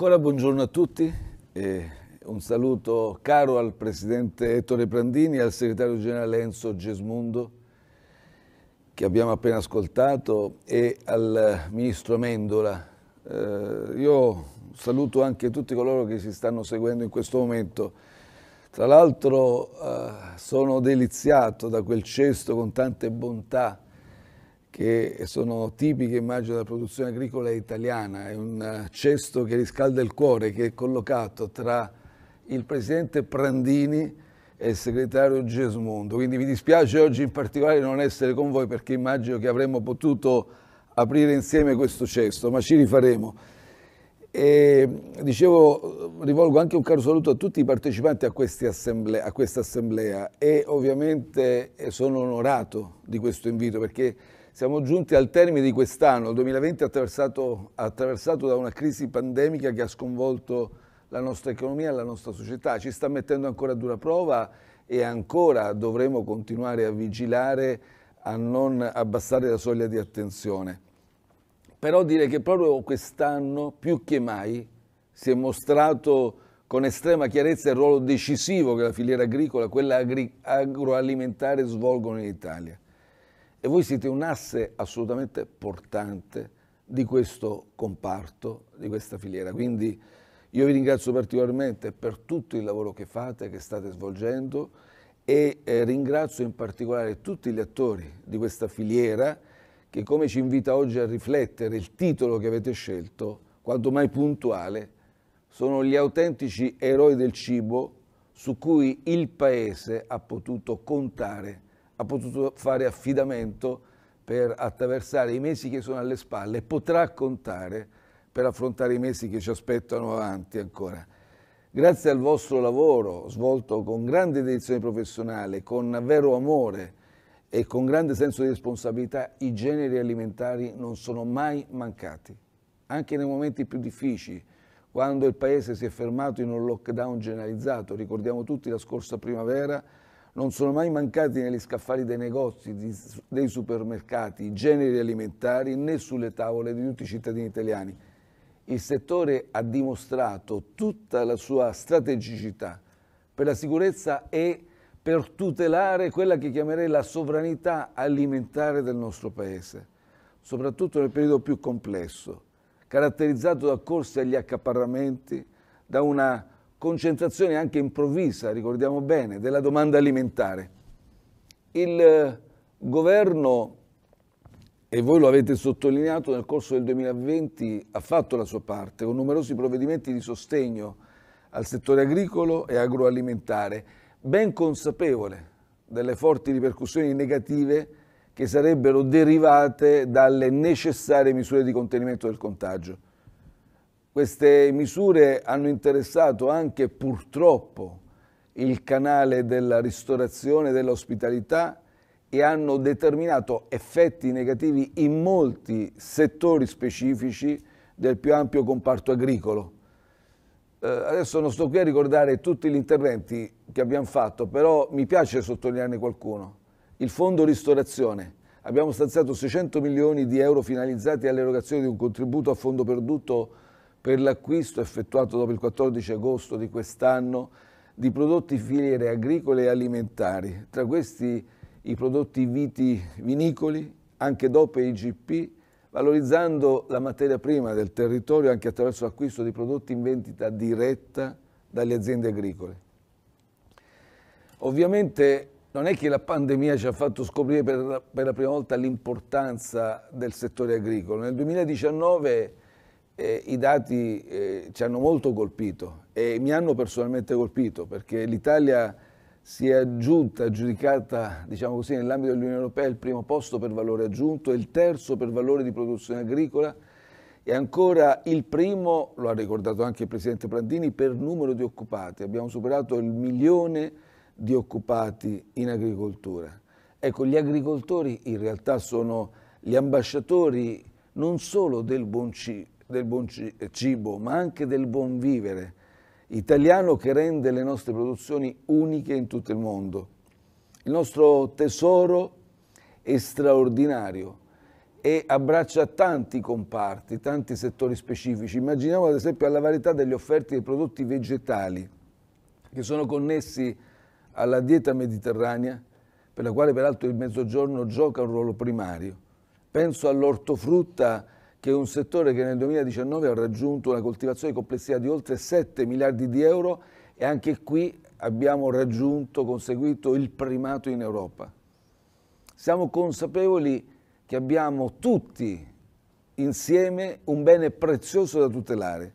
Ancora buongiorno a tutti e un saluto caro al Presidente Ettore Prandini e al Segretario Generale Enzo Gesmundo che abbiamo appena ascoltato e al Ministro Mendola. Eh, io saluto anche tutti coloro che si stanno seguendo in questo momento. Tra l'altro eh, sono deliziato da quel cesto con tante bontà che sono tipiche, immagino, della produzione agricola italiana. È un eh, cesto che riscalda il cuore, che è collocato tra il presidente Prandini e il segretario Gesmondo. Quindi mi dispiace oggi in particolare non essere con voi perché immagino che avremmo potuto aprire insieme questo cesto, ma ci rifaremo. E, dicevo, rivolgo anche un caro saluto a tutti i partecipanti a, assemblea, a questa assemblea e ovviamente eh, sono onorato di questo invito perché siamo giunti al termine di quest'anno, il 2020 attraversato, attraversato da una crisi pandemica che ha sconvolto la nostra economia e la nostra società. Ci sta mettendo ancora a dura prova e ancora dovremo continuare a vigilare a non abbassare la soglia di attenzione. Però dire che proprio quest'anno, più che mai, si è mostrato con estrema chiarezza il ruolo decisivo che la filiera agricola, quella agri agroalimentare, svolgono in Italia. E voi siete un asse assolutamente portante di questo comparto, di questa filiera. Quindi io vi ringrazio particolarmente per tutto il lavoro che fate, che state svolgendo e eh, ringrazio in particolare tutti gli attori di questa filiera che come ci invita oggi a riflettere il titolo che avete scelto, quanto mai puntuale, sono gli autentici eroi del cibo su cui il Paese ha potuto contare ha potuto fare affidamento per attraversare i mesi che sono alle spalle e potrà contare per affrontare i mesi che ci aspettano avanti ancora. Grazie al vostro lavoro svolto con grande dedizione professionale, con vero amore e con grande senso di responsabilità, i generi alimentari non sono mai mancati. Anche nei momenti più difficili, quando il Paese si è fermato in un lockdown generalizzato, ricordiamo tutti la scorsa primavera, non sono mai mancati negli scaffali dei negozi, dei supermercati, i generi alimentari né sulle tavole di tutti i cittadini italiani. Il settore ha dimostrato tutta la sua strategicità per la sicurezza e per tutelare quella che chiamerei la sovranità alimentare del nostro Paese, soprattutto nel periodo più complesso, caratterizzato da corsi agli accaparramenti, da una concentrazione anche improvvisa, ricordiamo bene, della domanda alimentare. Il eh, governo, e voi lo avete sottolineato nel corso del 2020, ha fatto la sua parte con numerosi provvedimenti di sostegno al settore agricolo e agroalimentare, ben consapevole delle forti ripercussioni negative che sarebbero derivate dalle necessarie misure di contenimento del contagio. Queste misure hanno interessato anche purtroppo il canale della ristorazione e dell'ospitalità e hanno determinato effetti negativi in molti settori specifici del più ampio comparto agricolo. Eh, adesso non sto qui a ricordare tutti gli interventi che abbiamo fatto, però mi piace sottolinearne qualcuno. Il fondo ristorazione. Abbiamo stanziato 600 milioni di euro finalizzati all'erogazione di un contributo a fondo perduto per l'acquisto effettuato dopo il 14 agosto di quest'anno di prodotti filiere agricole e alimentari, tra questi i prodotti vitivinicoli, anche DOP e IGP, valorizzando la materia prima del territorio anche attraverso l'acquisto di prodotti in vendita diretta dalle aziende agricole. Ovviamente non è che la pandemia ci ha fatto scoprire per la, per la prima volta l'importanza del settore agricolo. Nel 2019 eh, I dati eh, ci hanno molto colpito e mi hanno personalmente colpito perché l'Italia si è aggiunta, giudicata diciamo così, nell'ambito dell'Unione Europea il primo posto per valore aggiunto, il terzo per valore di produzione agricola e ancora il primo, lo ha ricordato anche il Presidente Prandini, per numero di occupati. Abbiamo superato il milione di occupati in agricoltura. Ecco, gli agricoltori in realtà sono gli ambasciatori non solo del buon cibo, del buon eh, cibo, ma anche del buon vivere italiano che rende le nostre produzioni uniche in tutto il mondo. Il nostro tesoro è straordinario e abbraccia tanti comparti, tanti settori specifici. Immaginiamo ad esempio la varietà delle offerte dei prodotti vegetali che sono connessi alla dieta mediterranea, per la quale peraltro il mezzogiorno gioca un ruolo primario. Penso all'ortofrutta che è un settore che nel 2019 ha raggiunto una coltivazione complessiva di oltre 7 miliardi di euro e anche qui abbiamo raggiunto, conseguito il primato in Europa. Siamo consapevoli che abbiamo tutti insieme un bene prezioso da tutelare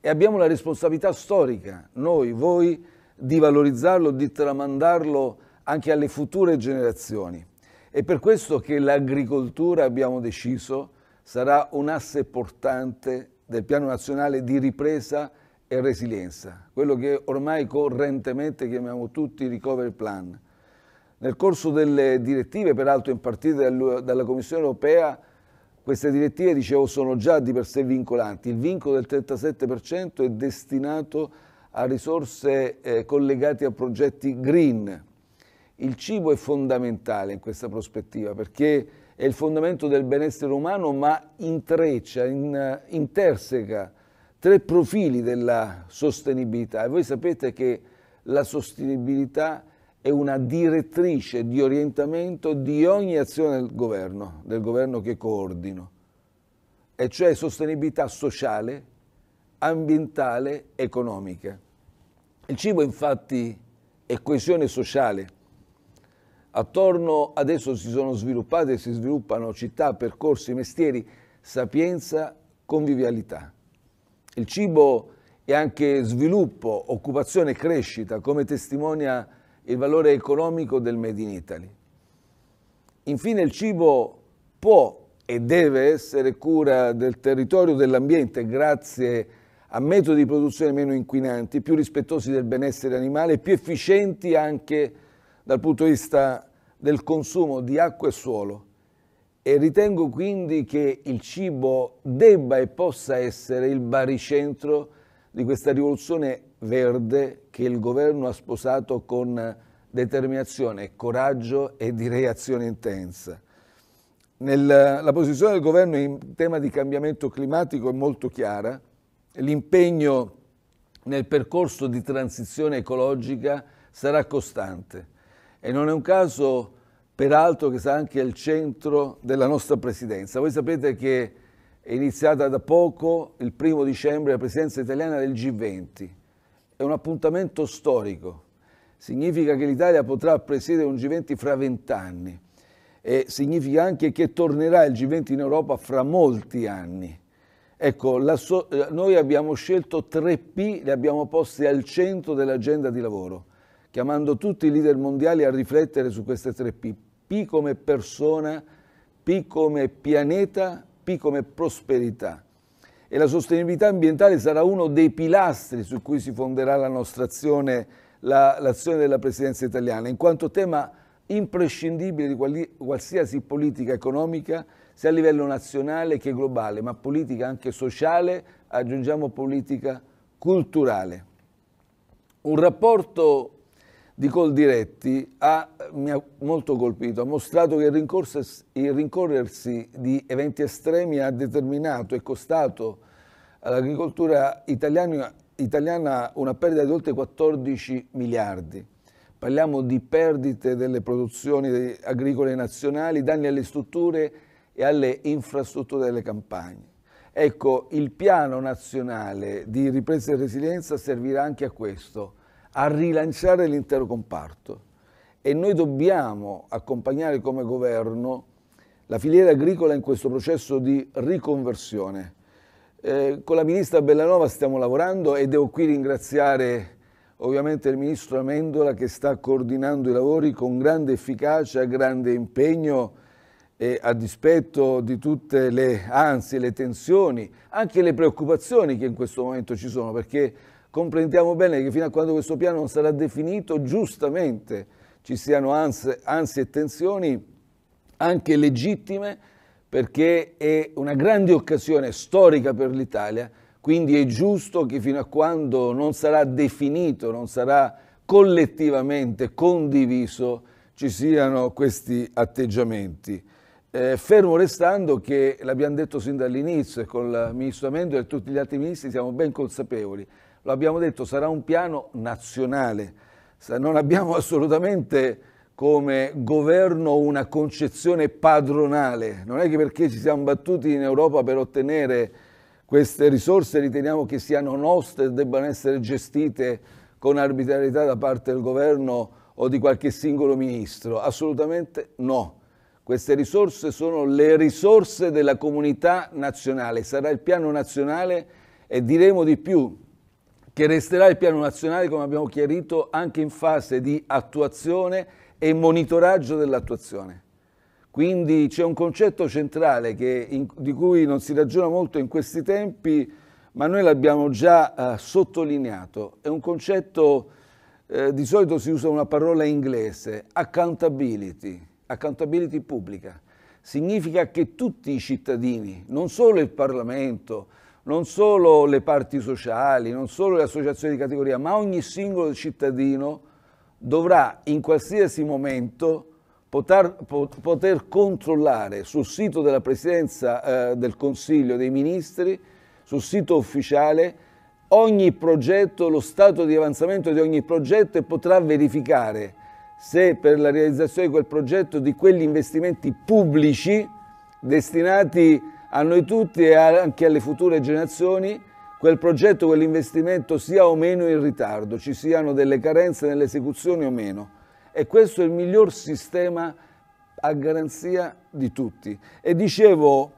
e abbiamo la responsabilità storica, noi, voi, di valorizzarlo, di tramandarlo anche alle future generazioni. È per questo che l'agricoltura abbiamo deciso sarà un asse portante del Piano Nazionale di Ripresa e Resilienza, quello che ormai correntemente chiamiamo tutti Recovery Plan. Nel corso delle direttive, peraltro impartite dalla Commissione europea, queste direttive, dicevo, sono già di per sé vincolanti. Il vincolo del 37% è destinato a risorse eh, collegate a progetti green. Il cibo è fondamentale in questa prospettiva perché è il fondamento del benessere umano, ma intreccia, in, interseca tre profili della sostenibilità. E voi sapete che la sostenibilità è una direttrice di orientamento di ogni azione del governo, del governo che coordino, e cioè sostenibilità sociale, ambientale, economica. Il cibo infatti è coesione sociale Attorno ad esso si sono sviluppate e si sviluppano città, percorsi, mestieri, sapienza, convivialità. Il cibo è anche sviluppo, occupazione e crescita, come testimonia il valore economico del Made in Italy. Infine il cibo può e deve essere cura del territorio e dell'ambiente grazie a metodi di produzione meno inquinanti, più rispettosi del benessere animale, più efficienti anche dal punto di vista del consumo di acqua e suolo e ritengo quindi che il cibo debba e possa essere il baricentro di questa rivoluzione verde che il governo ha sposato con determinazione, coraggio e direi azione intensa. Nel, la posizione del governo in tema di cambiamento climatico è molto chiara, l'impegno nel percorso di transizione ecologica sarà costante e non è un caso peraltro che sta anche al centro della nostra presidenza. Voi sapete che è iniziata da poco, il primo dicembre, la presidenza italiana del G20. È un appuntamento storico. Significa che l'Italia potrà presiedere un G20 fra vent'anni e significa anche che tornerà il G20 in Europa fra molti anni. Ecco, so eh, noi abbiamo scelto 3P, le abbiamo poste al centro dell'agenda di lavoro chiamando tutti i leader mondiali a riflettere su queste tre P. P come persona, P come pianeta, P come prosperità. E la sostenibilità ambientale sarà uno dei pilastri su cui si fonderà la nostra azione, la, l'azione della Presidenza italiana, in quanto tema imprescindibile di quali, qualsiasi politica economica, sia a livello nazionale che globale, ma politica anche sociale, aggiungiamo politica culturale. Un rapporto di Coldiretti ha, mi ha molto colpito, ha mostrato che il, il rincorrersi di eventi estremi ha determinato e costato all'agricoltura italiana, italiana una perdita di oltre 14 miliardi. Parliamo di perdite delle produzioni agricole nazionali, danni alle strutture e alle infrastrutture delle campagne. Ecco, il piano nazionale di ripresa e resilienza servirà anche a questo, a rilanciare l'intero comparto e noi dobbiamo accompagnare come governo la filiera agricola in questo processo di riconversione. Eh, con la ministra Bellanova stiamo lavorando e devo qui ringraziare ovviamente il ministro Amendola che sta coordinando i lavori con grande efficacia, grande impegno e a dispetto di tutte le ansie, le tensioni, anche le preoccupazioni che in questo momento ci sono perché comprendiamo bene che fino a quando questo piano non sarà definito, giustamente ci siano ansie, ansie e tensioni anche legittime perché è una grande occasione storica per l'Italia, quindi è giusto che fino a quando non sarà definito, non sarà collettivamente condiviso, ci siano questi atteggiamenti. Eh, fermo restando che, l'abbiamo detto sin dall'inizio e con il Ministro Amendo e tutti gli altri ministri, siamo ben consapevoli lo abbiamo detto, sarà un piano nazionale. Non abbiamo assolutamente come governo una concezione padronale. Non è che perché ci siamo battuti in Europa per ottenere queste risorse riteniamo che siano nostre e debbano essere gestite con arbitrarietà da parte del governo o di qualche singolo ministro. Assolutamente no. Queste risorse sono le risorse della comunità nazionale, sarà il piano nazionale e diremo di più, che resterà il piano nazionale, come abbiamo chiarito, anche in fase di attuazione e monitoraggio dell'attuazione. Quindi c'è un concetto centrale in, di cui non si ragiona molto in questi tempi, ma noi l'abbiamo già eh, sottolineato. È un concetto, eh, di solito si usa una parola inglese, accountability, accountability pubblica. Significa che tutti i cittadini, non solo il Parlamento, non solo le parti sociali, non solo le associazioni di categoria, ma ogni singolo cittadino dovrà in qualsiasi momento poter, poter controllare sul sito della Presidenza eh, del Consiglio dei Ministri, sul sito ufficiale, ogni progetto, lo stato di avanzamento di ogni progetto e potrà verificare se per la realizzazione di quel progetto, di quegli investimenti pubblici destinati a noi tutti e anche alle future generazioni quel progetto, quell'investimento sia o meno in ritardo, ci siano delle carenze nell'esecuzione o meno. E questo è il miglior sistema a garanzia di tutti. E dicevo,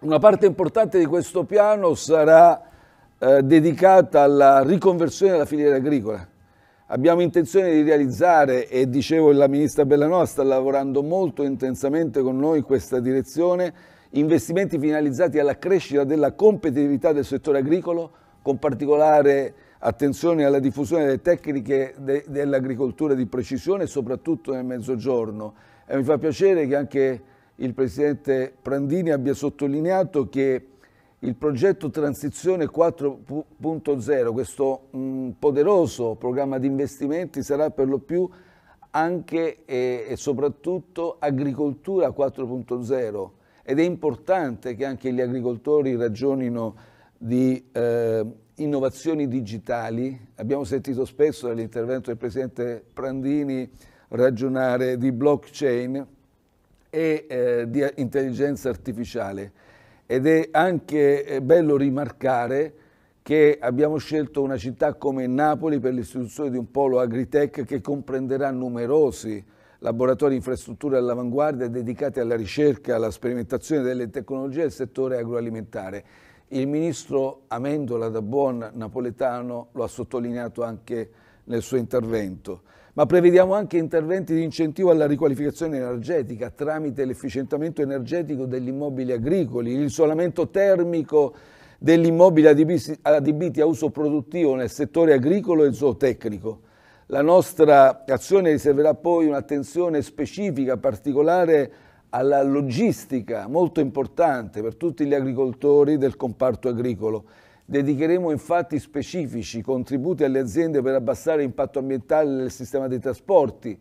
una parte importante di questo piano sarà eh, dedicata alla riconversione della filiera agricola. Abbiamo intenzione di realizzare, e dicevo la ministra Bellanova sta lavorando molto intensamente con noi in questa direzione, investimenti finalizzati alla crescita della competitività del settore agricolo, con particolare attenzione alla diffusione delle tecniche de dell'agricoltura di precisione, soprattutto nel mezzogiorno. E mi fa piacere che anche il Presidente Prandini abbia sottolineato che il progetto Transizione 4.0, questo mh, poderoso programma di investimenti, sarà per lo più anche e, e soprattutto agricoltura 4.0 ed è importante che anche gli agricoltori ragionino di eh, innovazioni digitali. Abbiamo sentito spesso nell'intervento del Presidente Prandini ragionare di blockchain e eh, di intelligenza artificiale ed è anche eh, bello rimarcare che abbiamo scelto una città come Napoli per l'istituzione di un polo agritech che comprenderà numerosi laboratori e infrastrutture all'avanguardia dedicati alla ricerca, e alla sperimentazione delle tecnologie del settore agroalimentare. Il ministro Amendola da Buon Napoletano lo ha sottolineato anche nel suo intervento. Ma prevediamo anche interventi di incentivo alla riqualificazione energetica tramite l'efficientamento energetico degli immobili agricoli, l'isolamento termico degli immobili adibiti a uso produttivo nel settore agricolo e zootecnico la nostra azione riserverà poi un'attenzione specifica, particolare alla logistica, molto importante per tutti gli agricoltori del comparto agricolo. Dedicheremo infatti specifici contributi alle aziende per abbassare l'impatto ambientale del sistema dei trasporti,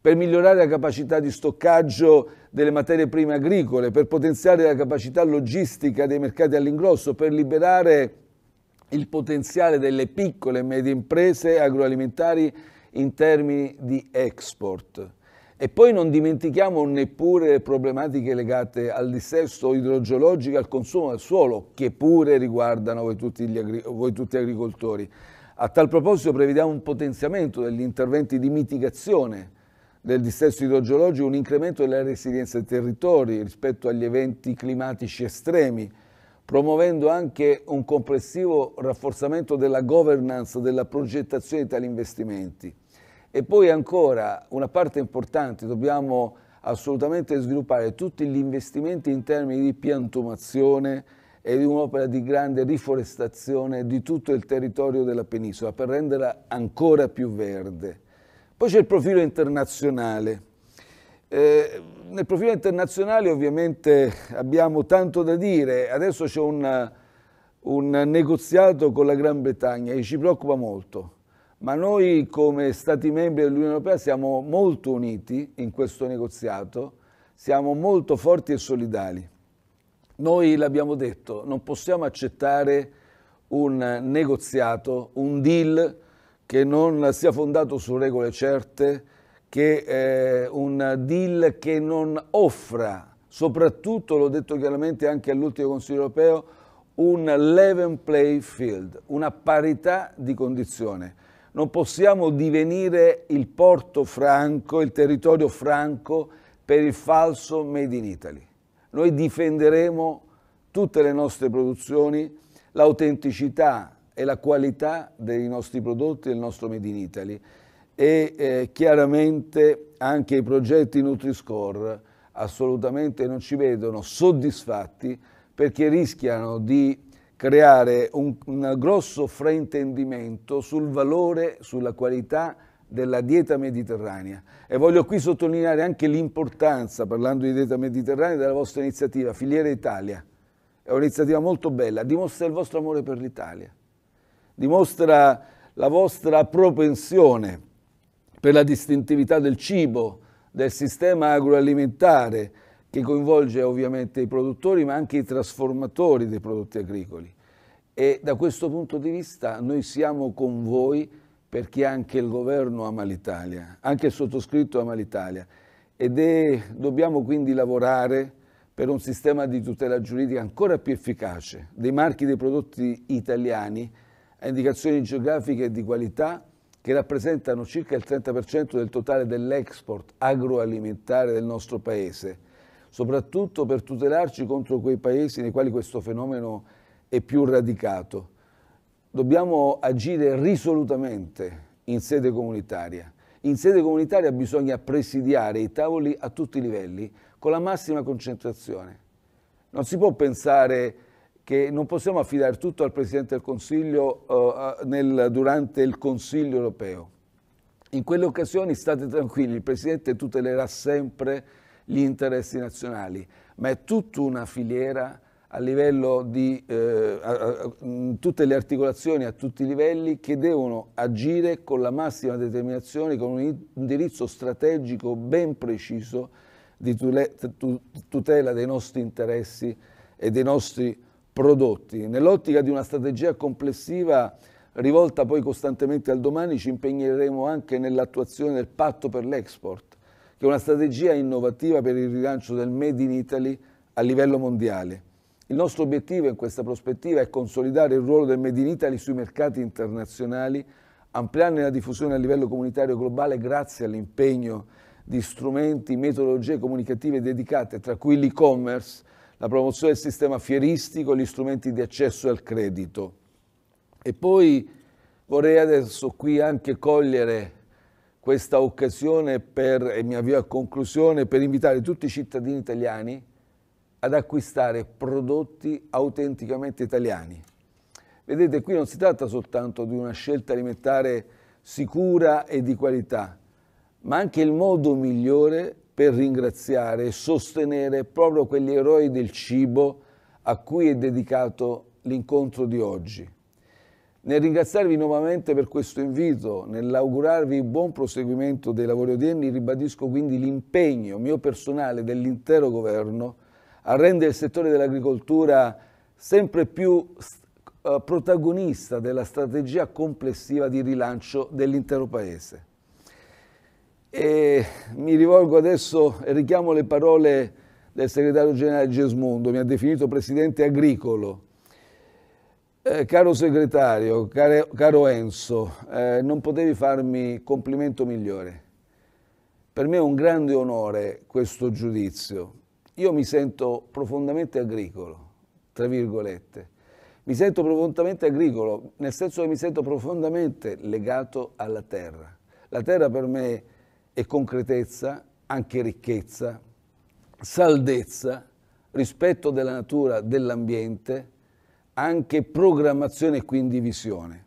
per migliorare la capacità di stoccaggio delle materie prime agricole, per potenziare la capacità logistica dei mercati all'ingrosso, per liberare il potenziale delle piccole e medie imprese agroalimentari in termini di export. E poi non dimentichiamo neppure le problematiche legate al dissesto idrogeologico e al consumo del suolo, che pure riguardano voi tutti, agri voi tutti agricoltori. A tal proposito prevediamo un potenziamento degli interventi di mitigazione del dissesto idrogeologico, un incremento della resilienza dei territori rispetto agli eventi climatici estremi, promuovendo anche un complessivo rafforzamento della governance, della progettazione di tali investimenti. E poi ancora una parte importante, dobbiamo assolutamente sviluppare tutti gli investimenti in termini di piantumazione e di un'opera di grande riforestazione di tutto il territorio della penisola per renderla ancora più verde. Poi c'è il profilo internazionale. Eh, nel profilo internazionale ovviamente abbiamo tanto da dire, adesso c'è un, un negoziato con la Gran Bretagna e ci preoccupa molto, ma noi come Stati membri dell'Unione Europea siamo molto uniti in questo negoziato, siamo molto forti e solidali. Noi l'abbiamo detto, non possiamo accettare un negoziato, un deal che non sia fondato su regole certe, che eh, un deal che non offra, soprattutto, l'ho detto chiaramente anche all'ultimo Consiglio europeo, un level play field, una parità di condizione. Non possiamo divenire il porto franco, il territorio franco per il falso made in Italy. Noi difenderemo tutte le nostre produzioni, l'autenticità e la qualità dei nostri prodotti e del nostro made in Italy e eh, chiaramente anche i progetti Nutri-Score assolutamente non ci vedono soddisfatti perché rischiano di creare un, un grosso fraintendimento sul valore, sulla qualità della dieta mediterranea. E voglio qui sottolineare anche l'importanza, parlando di dieta mediterranea, della vostra iniziativa Filiera Italia. È un'iniziativa molto bella, dimostra il vostro amore per l'Italia, dimostra la vostra propensione per la distintività del cibo, del sistema agroalimentare, che coinvolge ovviamente i produttori ma anche i trasformatori dei prodotti agricoli. E da questo punto di vista noi siamo con voi perché anche il governo ama l'Italia, anche il sottoscritto ama l'Italia ed è, dobbiamo quindi lavorare per un sistema di tutela giuridica ancora più efficace dei marchi dei prodotti italiani a indicazioni geografiche di qualità che rappresentano circa il 30% del totale dell'export agroalimentare del nostro Paese, soprattutto per tutelarci contro quei paesi nei quali questo fenomeno è più radicato. Dobbiamo agire risolutamente in sede comunitaria. In sede comunitaria bisogna presidiare i tavoli a tutti i livelli con la massima concentrazione. Non si può pensare che non possiamo affidare tutto al Presidente del Consiglio eh, nel, durante il Consiglio europeo. In quelle occasioni state tranquilli, il Presidente tutelerà sempre gli interessi nazionali, ma è tutta una filiera a livello di eh, a, a, tutte le articolazioni a tutti i livelli che devono agire con la massima determinazione, con un indirizzo strategico ben preciso di tutela dei nostri interessi e dei nostri prodotti. Nell'ottica di una strategia complessiva rivolta poi costantemente al domani ci impegneremo anche nell'attuazione del patto per l'export, che è una strategia innovativa per il rilancio del Made in Italy a livello mondiale. Il nostro obiettivo in questa prospettiva è consolidare il ruolo del Made in Italy sui mercati internazionali, ampliarne la diffusione a livello comunitario globale grazie all'impegno di strumenti, metodologie comunicative dedicate, tra cui l'e-commerce, la promozione del sistema fieristico, e gli strumenti di accesso al credito. E poi vorrei adesso qui anche cogliere questa occasione per, e mi avvio a conclusione, per invitare tutti i cittadini italiani ad acquistare prodotti autenticamente italiani. Vedete, qui non si tratta soltanto di una scelta alimentare sicura e di qualità, ma anche il modo migliore per ringraziare e sostenere proprio quegli eroi del cibo a cui è dedicato l'incontro di oggi. Nel ringraziarvi nuovamente per questo invito, nell'augurarvi buon proseguimento dei lavori odierni, ribadisco quindi l'impegno mio personale dell'intero governo a rendere il settore dell'agricoltura sempre più eh, protagonista della strategia complessiva di rilancio dell'intero Paese. E mi rivolgo adesso e richiamo le parole del segretario generale Gesmundo, mi ha definito presidente agricolo. Eh, caro segretario, care, caro Enzo, eh, non potevi farmi complimento migliore. Per me è un grande onore questo giudizio. Io mi sento profondamente agricolo, tra virgolette. Mi sento profondamente agricolo, nel senso che mi sento profondamente legato alla terra. La terra per me è concretezza, anche ricchezza, saldezza, rispetto della natura, dell'ambiente, anche programmazione e quindi visione.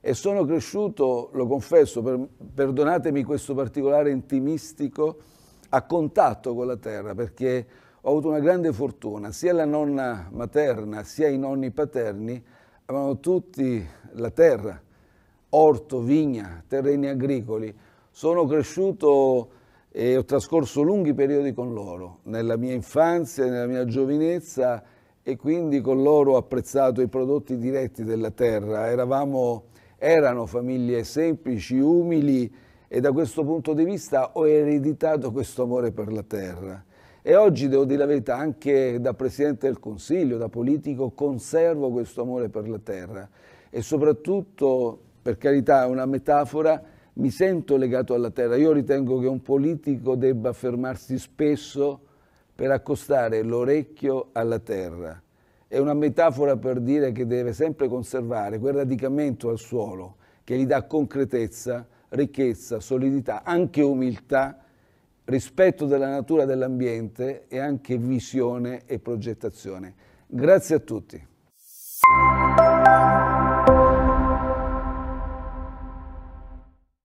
E sono cresciuto, lo confesso, per, perdonatemi questo particolare intimistico, a contatto con la terra, perché ho avuto una grande fortuna, sia la nonna materna sia i nonni paterni avevano tutti la terra, orto, vigna, terreni agricoli. Sono cresciuto e ho trascorso lunghi periodi con loro, nella mia infanzia, nella mia giovinezza e quindi con loro ho apprezzato i prodotti diretti della terra. Eravamo, erano famiglie semplici, umili e da questo punto di vista ho ereditato questo amore per la terra. E oggi, devo dire la verità, anche da Presidente del Consiglio, da politico, conservo questo amore per la terra e soprattutto, per carità, è una metafora, mi sento legato alla terra. Io ritengo che un politico debba fermarsi spesso per accostare l'orecchio alla terra. È una metafora per dire che deve sempre conservare quel radicamento al suolo che gli dà concretezza, ricchezza, solidità, anche umiltà, rispetto della natura dell'ambiente e anche visione e progettazione. Grazie a tutti.